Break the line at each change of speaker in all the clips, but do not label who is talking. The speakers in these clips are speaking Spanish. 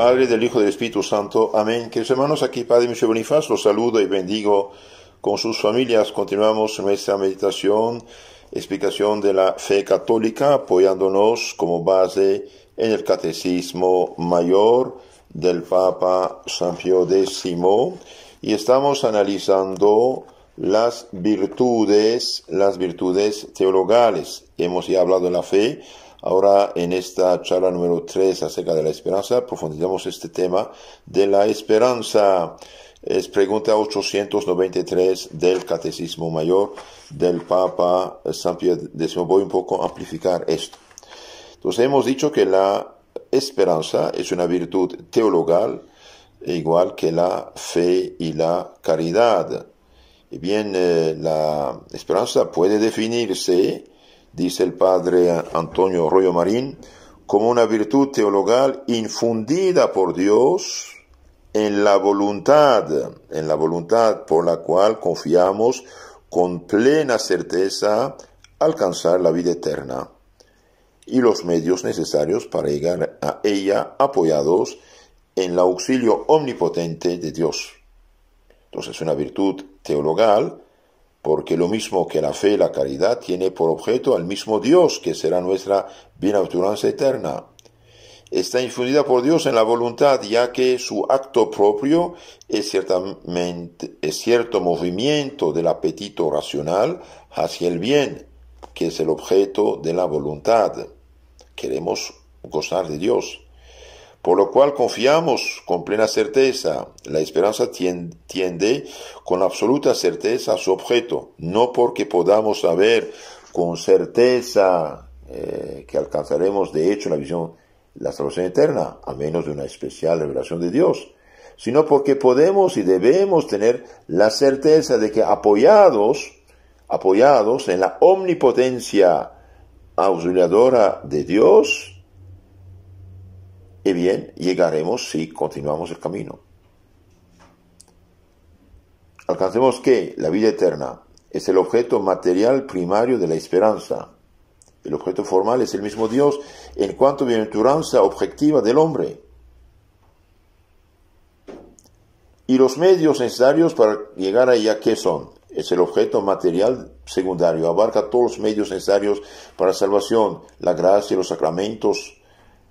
Padre, del Hijo del Espíritu Santo. Amén. Queridos hermanos, aquí Padre M. Bonifaz los saludo y bendigo con sus familias. Continuamos nuestra meditación, explicación de la fe católica, apoyándonos como base en el Catecismo Mayor del Papa San Pío X. Y estamos analizando las virtudes, las virtudes teologales. Hemos ya hablado de la fe, Ahora en esta charla número 3 acerca de la esperanza profundizamos este tema de la esperanza. Es pregunta 893 del Catecismo Mayor del Papa San Pío X. Voy un poco a amplificar esto. Entonces hemos dicho que la esperanza es una virtud teologal igual que la fe y la caridad. Y bien, eh, la esperanza puede definirse dice el padre Antonio Arroyo Marín, como una virtud teologal infundida por Dios en la voluntad, en la voluntad por la cual confiamos con plena certeza alcanzar la vida eterna y los medios necesarios para llegar a ella apoyados en el auxilio omnipotente de Dios. Entonces, una virtud teologal porque lo mismo que la fe y la caridad tiene por objeto al mismo Dios, que será nuestra bienaventuranza eterna. Está infundida por Dios en la voluntad, ya que su acto propio es, ciertamente, es cierto movimiento del apetito racional hacia el bien, que es el objeto de la voluntad. Queremos gozar de Dios. Por lo cual confiamos con plena certeza. La esperanza tiende con absoluta certeza a su objeto, no porque podamos saber con certeza eh, que alcanzaremos de hecho la visión, la salvación eterna, a menos de una especial revelación de Dios, sino porque podemos y debemos tener la certeza de que apoyados, apoyados en la omnipotencia auxiliadora de Dios, y bien llegaremos si continuamos el camino. Alcancemos que la vida eterna es el objeto material primario de la esperanza. El objeto formal es el mismo Dios en cuanto a bienaventuranza objetiva del hombre. Y los medios necesarios para llegar a ella, ¿qué son? Es el objeto material secundario, abarca todos los medios necesarios para salvación, la gracia, los sacramentos,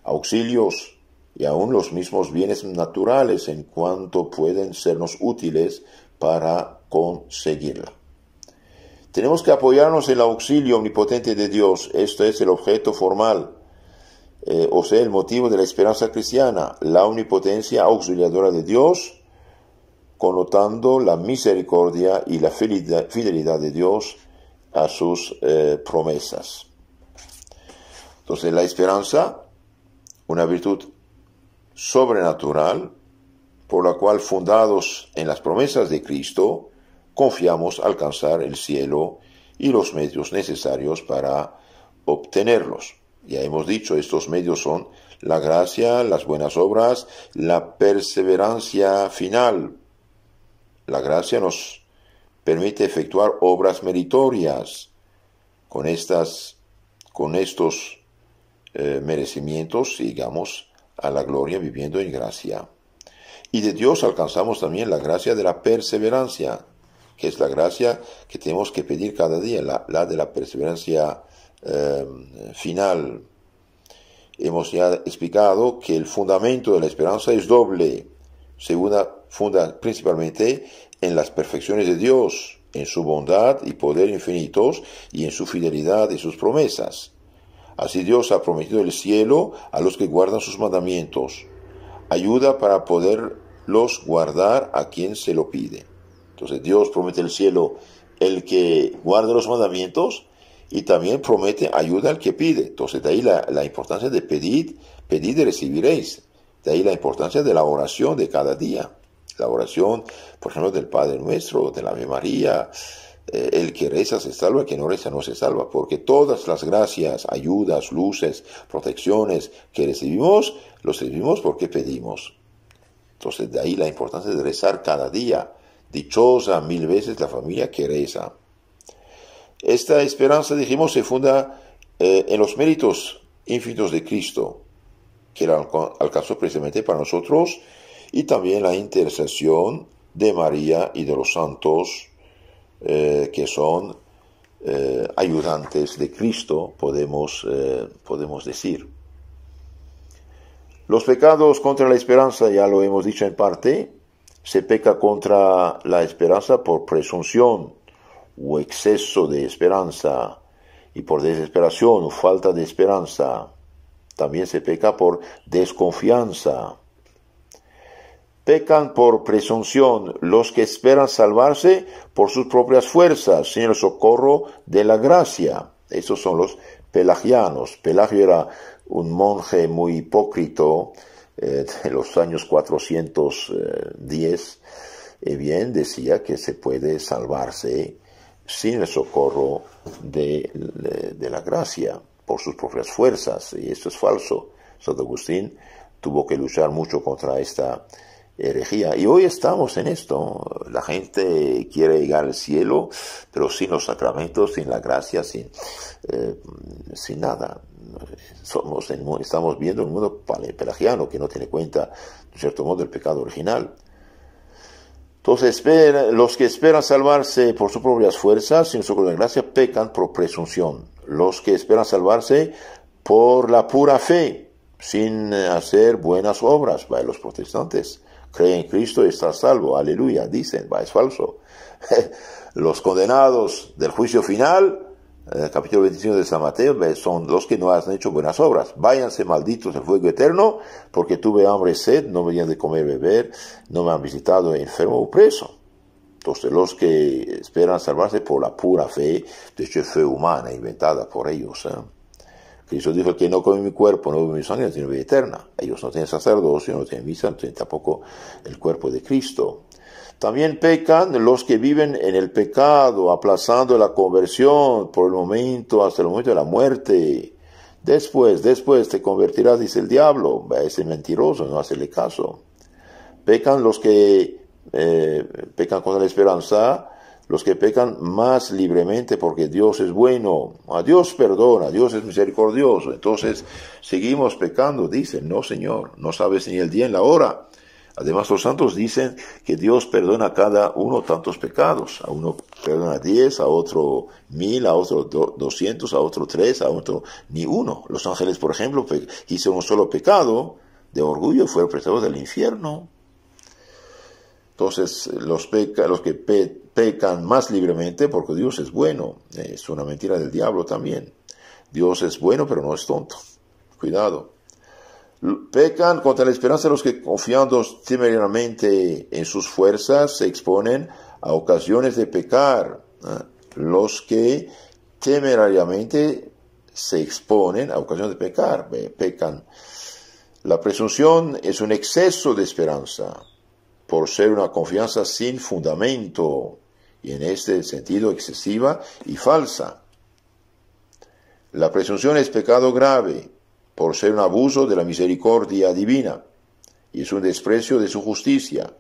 auxilios, y aún los mismos bienes naturales en cuanto pueden sernos útiles para conseguirla. Tenemos que apoyarnos en el auxilio omnipotente de Dios. Esto es el objeto formal, eh, o sea, el motivo de la esperanza cristiana, la omnipotencia auxiliadora de Dios, connotando la misericordia y la fidelidad de Dios a sus eh, promesas. Entonces, la esperanza, una virtud sobrenatural por la cual fundados en las promesas de Cristo, confiamos alcanzar el cielo y los medios necesarios para obtenerlos. Ya hemos dicho, estos medios son la gracia, las buenas obras, la perseverancia final. La gracia nos permite efectuar obras meritorias. Con, estas, con estos eh, merecimientos, sigamos a la gloria viviendo en gracia. Y de Dios alcanzamos también la gracia de la perseverancia, que es la gracia que tenemos que pedir cada día, la, de la perseverancia em, final. Hemos ya explicado que el fundamento de la esperanza es doble. Se funda principalmente en las perfecciones de Dios, en su bondad y poder infinitos y en su fidelidad y sus promesas. Así Dios ha prometido el cielo a los que guardan sus mandamientos. Ayuda para poderlos guardar a quien se lo pide. Entonces Dios promete el cielo el que guarda los mandamientos y también promete ayuda al que pide. Entonces de ahí la, la importancia de pedir, pedir y recibiréis. De ahí la importancia de la oración de cada día. La oración, por ejemplo, del Padre Nuestro, de la Ave María, eh, el que reza se salva, el que no reza no se salva, porque todas las gracias, ayudas, luces, protecciones que recibimos, los recibimos porque pedimos. Entonces de ahí la importancia de rezar cada día. Dichosa mil veces la familia que reza. Esta esperanza, dijimos, se funda eh, en los méritos infinitos de Cristo, que alcanzó precisamente para nosotros, y también la intercesión de María y de los santos eh, que son eh, ayudantes de Cristo, podemos, eh, podemos decir. Los pecados contra la esperanza, ya lo hemos dicho en parte, se peca contra la esperanza por presunción o exceso de esperanza y por desesperación o falta de esperanza. También se peca por desconfianza pecan por presunción, los que esperan salvarse por sus propias fuerzas, sin el socorro de la gracia. Esos son los pelagianos. Pelagio era un monje muy hipócrito de eh, los años 410. Eh, bien, decía que se puede salvarse sin el socorro de, de la gracia, por sus propias fuerzas, y esto es falso. Santo Agustín tuvo que luchar mucho contra esta herejía. Y hoy estamos en esto. La gente quiere llegar al cielo, pero sin los sacramentos, sin la gracia, sin, eh, sin nada. Somos estamos viendo un mundo pelagiano que no tiene cuenta, de cierto modo, del pecado original. Entonces, los que esperan salvarse por sus propias fuerzas, sin su de gracia, pecan por presunción. Los que esperan salvarse por la pura fe, sin hacer buenas obras, para los protestantes cree en Cristo y está salvo. Aleluya, dicen, va, es falso. Los condenados del juicio final, el capítulo 25 de San Mateo, son los que no han hecho buenas obras. Váyanse malditos al fuego eterno, porque tuve hambre y sed, no me han de comer beber, no me han visitado enfermo o preso. Entonces los que esperan salvarse por la pura fe, de hecho fe humana inventada por ellos. ¿eh? Cristo dijo, que no come mi cuerpo, no come mi sangre, no tiene vida eterna. Ellos no tienen sacerdocio, no tienen misa, no tienen tampoco el cuerpo de Cristo. También pecan los que viven en el pecado, aplazando la conversión por el momento, hasta el momento de la muerte. Después, después te convertirás, dice el diablo. Ese mentiroso, no hacele caso. Pecan los que eh, pecan contra la esperanza, los que pecan más libremente porque Dios es bueno, a Dios perdona, Dios es misericordioso. Entonces seguimos pecando, dicen, no Señor, no sabes ni el día ni la hora. Además los santos dicen que Dios perdona a cada uno tantos pecados, a uno perdona diez, a otro mil, a otro doscientos, a otro tres, a otro ni uno. Los ángeles, por ejemplo, hicieron un solo pecado de orgullo fueron prestados del infierno. Entonces los, que pecan pecan más libremente porque Dios es bueno. Es una mentira del diablo también. Dios es bueno, pero no es tonto. Cuidado. Pecan contra la esperanza de los que confiando temerariamente en sus fuerzas se exponen a ocasiones de pecar. ¿ah? Los que temerariamente se exponen a ocasiones de pecar, pecan. La presunción es un exceso de esperanza por ser una confianza sin fundamento y en este sentido excesiva y falsa. La presunción es pecado grave por ser un abuso de la misericordia divina y es un desprecio de su justicia.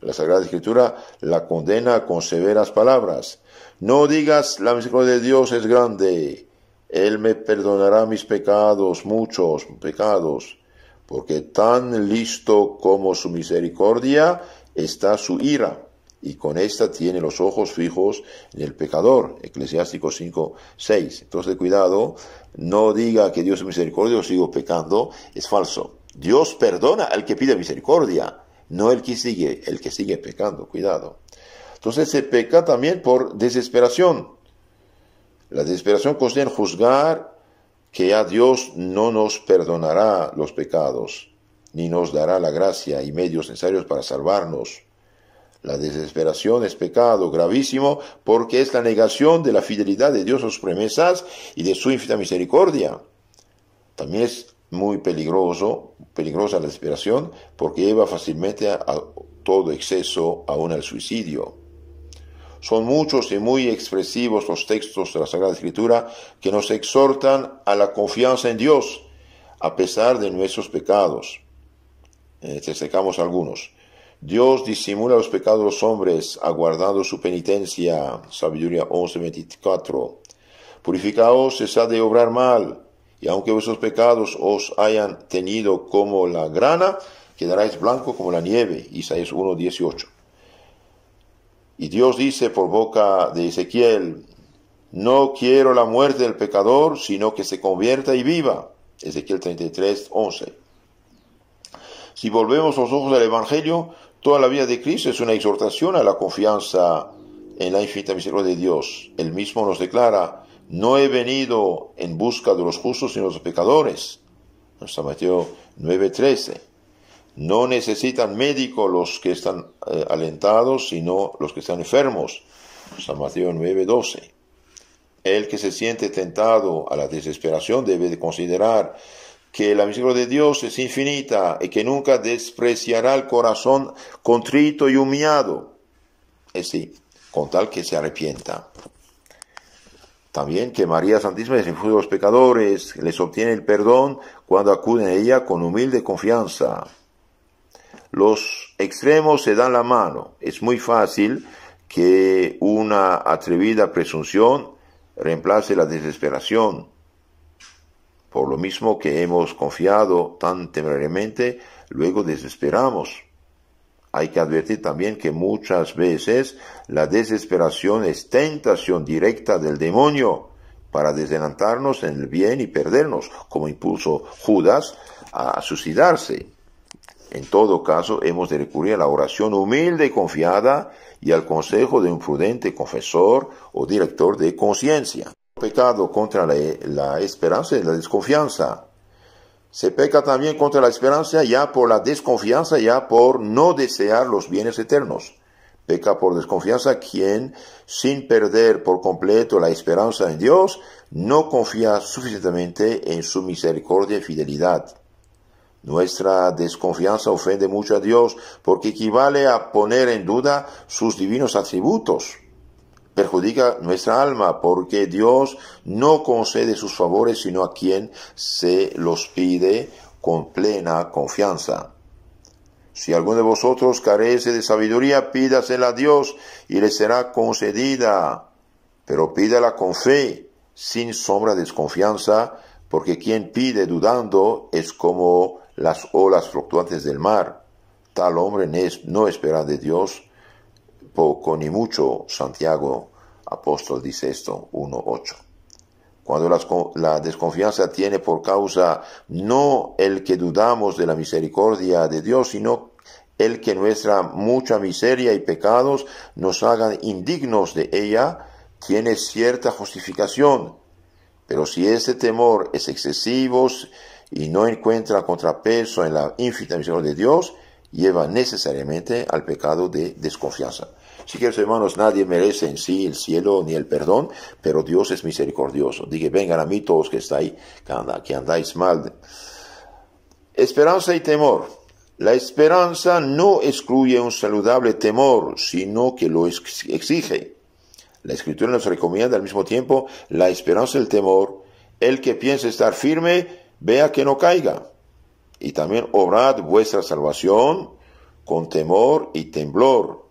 La Sagrada Escritura la condena con severas palabras. No digas la misericordia de Dios es grande. Él me perdonará mis pecados, muchos pecados, porque tan listo como su misericordia está su ira y con esta tiene los ojos fijos en el pecador. Eclesiástico 5, 6. Entonces, cuidado, no diga que Dios es misericordia, sigo pecando, es falso. Dios perdona al que pide misericordia, no el que sigue, el que sigue pecando, cuidado. Entonces se peca también por desesperación. La desesperación consiste en juzgar que a Dios no nos perdonará los pecados, ni nos dará la gracia y medios necesarios para salvarnos. La desesperación es pecado gravísimo porque es la negación de la fidelidad de Dios a sus promesas y de su infinita misericordia. También es muy peligroso, peligrosa la desesperación porque lleva fácilmente a, todo exceso, aún al suicidio. Son muchos y muy expresivos los textos de la Sagrada Escritura que nos exhortan a la confianza en Dios, a pesar de nuestros pecados. Eh, secamos algunos. Dios disimula los pecados de los hombres, aguardando su penitencia. Sabiduría 11:24. Purificaos, cesad de obrar mal, y aunque vuestros pecados os hayan tenido como la grana, quedaréis blanco como la nieve. Isaías 1:18. Y Dios dice por boca de Ezequiel, no quiero la muerte del pecador, sino que se convierta y viva. Ezequiel 33.11 Si volvemos los ojos del Evangelio, Toda la vida de Cristo es una exhortación a la confianza en la infinita misericordia de Dios. Él mismo nos declara, no he venido en busca de los justos sino de los pecadores. San Mateo 9:13. No necesitan médicos los que están eh, alentados, sino los que están enfermos. San Mateo 9:12. El que se siente tentado a la desesperación debe considerar que la misericordia de Dios es infinita y que nunca despreciará el corazón contrito y humillado. Es decir, con tal que se arrepienta. También que María Santísima es los pecadores, les obtiene el perdón cuando acuden a ella con humilde confianza. Los extremos se dan la mano. Es muy fácil que una atrevida presunción reemplace la desesperación por lo mismo que hemos confiado tan temerariamente, luego desesperamos. Hay que advertir también que muchas veces la desesperación es tentación directa del demonio para desdelantarnos en el bien y perdernos, como impulso Judas a suicidarse. En todo caso, hemos de recurrir a la oración humilde y confiada y al consejo de un prudente confesor o director de conciencia pecado contra la, esperanza y la desconfianza. Se peca también contra la esperanza ya por la desconfianza, ya por no desear los bienes eternos. Peca por desconfianza quien, sin perder por completo la esperanza en Dios, no confía suficientemente en su misericordia y fidelidad. Nuestra desconfianza ofende mucho a Dios porque equivale a poner en duda sus divinos atributos perjudica nuestra alma, porque Dios no concede sus favores sino a quien se los pide con plena confianza. Si alguno de vosotros carece de sabiduría, pídasela a Dios y le será concedida, pero pídala con fe, sin sombra de desconfianza, porque quien pide dudando es como las olas fluctuantes del mar. Tal hombre no espera de Dios poco ni mucho, Santiago, apóstol, dice esto, 1.8. Cuando la, desconfianza tiene por causa no el que dudamos de la misericordia de Dios, sino el que nuestra mucha miseria y pecados nos hagan indignos de ella, tiene cierta justificación. Pero si ese temor es excesivo y no encuentra contrapeso en la infinita misericordia de Dios, lleva necesariamente al pecado de desconfianza queréis, hermanos, nadie merece en sí el cielo ni el perdón, pero Dios es misericordioso. Dije, vengan a mí todos que estáis, que andáis mal. Esperanza y temor. La esperanza no excluye un saludable temor, sino que lo exige. La escritura nos recomienda al mismo tiempo la esperanza y el temor. El que piense estar firme, vea que no caiga. Y también obrad vuestra salvación con temor y temblor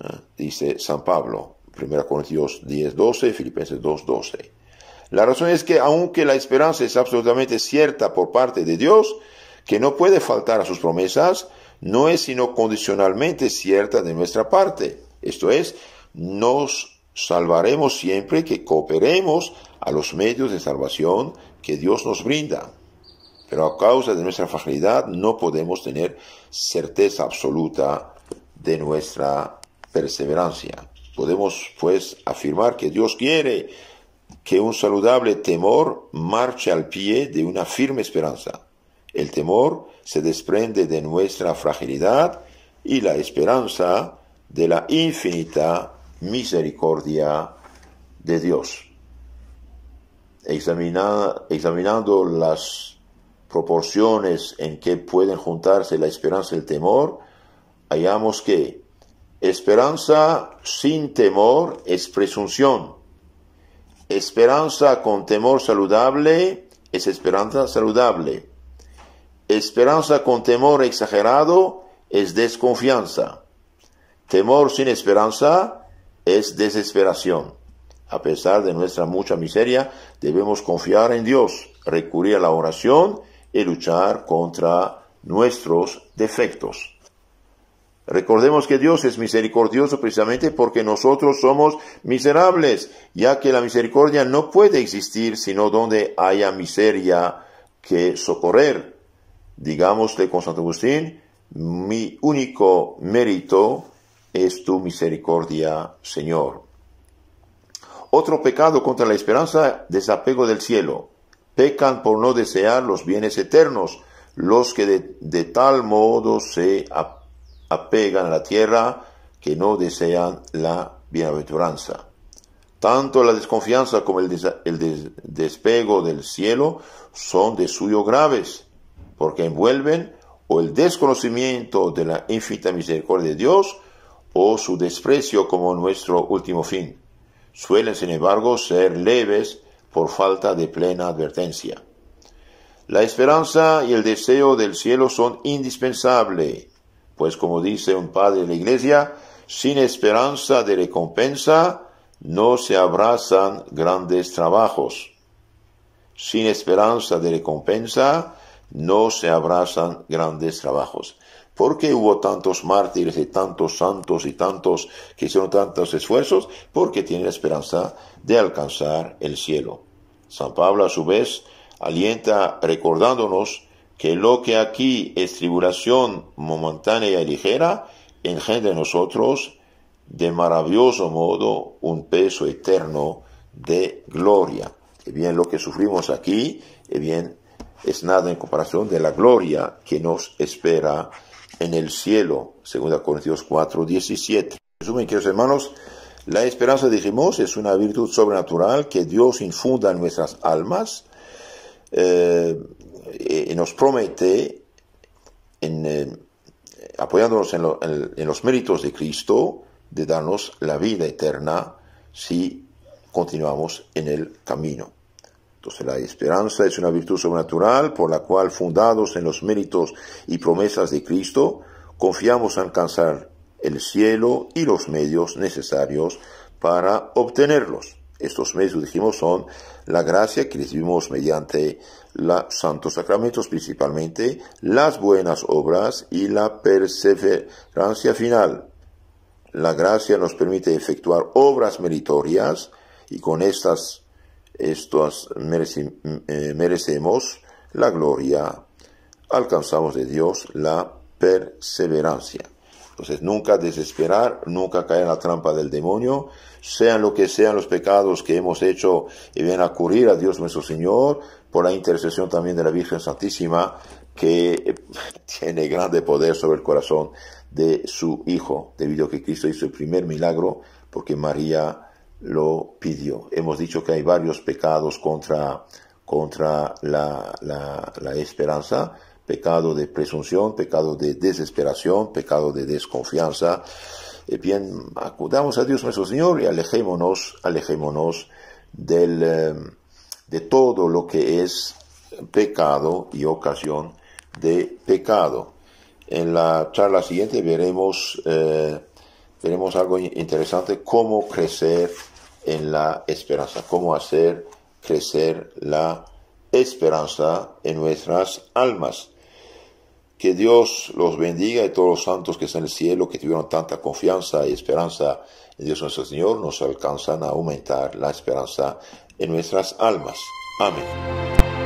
Ah, dice San Pablo, 1 Corintios 10, 12, Filipenses 2, 12. La razón es que aunque la esperanza es absolutamente cierta por parte de Dios, que no puede faltar a sus promesas, no es sino condicionalmente cierta de nuestra parte. Esto es, nos salvaremos siempre que cooperemos a los medios de salvación que Dios nos brinda. Pero a causa de nuestra fragilidad no podemos tener certeza absoluta de nuestra perseverancia. Podemos pues afirmar que Dios quiere que un saludable temor marche al pie de una firme esperanza. El temor se desprende de nuestra fragilidad y la esperanza de la infinita misericordia de Dios. examinando las proporciones en que pueden juntarse la esperanza y el temor, hallamos que Esperanza sin temor es presunción. Esperanza con temor saludable es esperanza saludable. Esperanza con temor exagerado es desconfianza. Temor sin esperanza es desesperación. A pesar de nuestra mucha miseria, debemos confiar en Dios, recurrir a la oración y luchar contra nuestros defectos. Recordemos que Dios es misericordioso precisamente porque nosotros somos miserables, ya que la misericordia no puede existir sino donde haya miseria que socorrer. Digámosle con Santo Agustín, mi único mérito es tu misericordia, Señor. Otro pecado contra la esperanza, desapego del cielo. Pecan por no desear los bienes eternos, los que de, tal modo se apegan apegan a la tierra que no desean la bienaventuranza. Tanto la desconfianza como el, despego del cielo son de suyo graves, porque envuelven o el desconocimiento de la infinita misericordia de Dios o su desprecio como nuestro último fin. Suelen, sin embargo, ser leves por falta de plena advertencia. La esperanza y el deseo del cielo son indispensables pues como dice un padre de la iglesia, sin esperanza de recompensa no se abrazan grandes trabajos. Sin esperanza de recompensa no se abrazan grandes trabajos. ¿Por qué hubo tantos mártires y tantos santos y tantos que hicieron tantos esfuerzos? Porque tienen esperanza de alcanzar el cielo. San Pablo a su vez alienta recordándonos que lo que aquí es tribulación momentánea y ligera, engendra en nosotros de maravilloso modo un peso eterno de gloria. Y bien, lo que sufrimos aquí, bien, es nada en comparación de la gloria que nos espera en el cielo, Segunda Corintios 4, 17. Resumen, queridos hermanos, la esperanza, dijimos, es una virtud sobrenatural que Dios infunda en nuestras almas. Eh, eh, nos promete, eh, apoyándonos en, los méritos de Cristo, de darnos la vida eterna si continuamos en el camino. Entonces la esperanza es una virtud sobrenatural por la cual, fundados en los méritos y promesas de Cristo, confiamos en alcanzar el cielo y los medios necesarios para obtenerlos. Estos medios, dijimos, son la gracia que recibimos mediante los santos sacramentos, principalmente las buenas obras y la perseverancia final. La gracia nos permite efectuar obras meritorias y con estas, eh, merecemos la gloria. Alcanzamos de Dios la perseverancia. Entonces, nunca desesperar, nunca caer en la trampa del demonio, sean lo que sean los pecados que hemos hecho y ven a ocurrir a Dios nuestro Señor, por la intercesión también de la Virgen Santísima, que eh, tiene grande poder sobre el corazón de su Hijo, debido a que Cristo hizo el primer milagro porque María lo pidió. Hemos dicho que hay varios pecados contra, contra la, la esperanza, pecado de presunción, pecado de desesperación, pecado de desconfianza. Eh, bien, acudamos a Dios nuestro Señor y alejémonos, alejémonos del, eh, de todo lo que es pecado y ocasión de pecado. En la charla siguiente veremos, eh, veremos algo interesante, cómo crecer en la esperanza, cómo hacer crecer la esperanza en nuestras almas. Que Dios los bendiga y todos los santos que están en el cielo, que tuvieron tanta confianza y esperanza en Dios nuestro Señor, nos alcanzan a aumentar la esperanza en nuestras almas. Amén.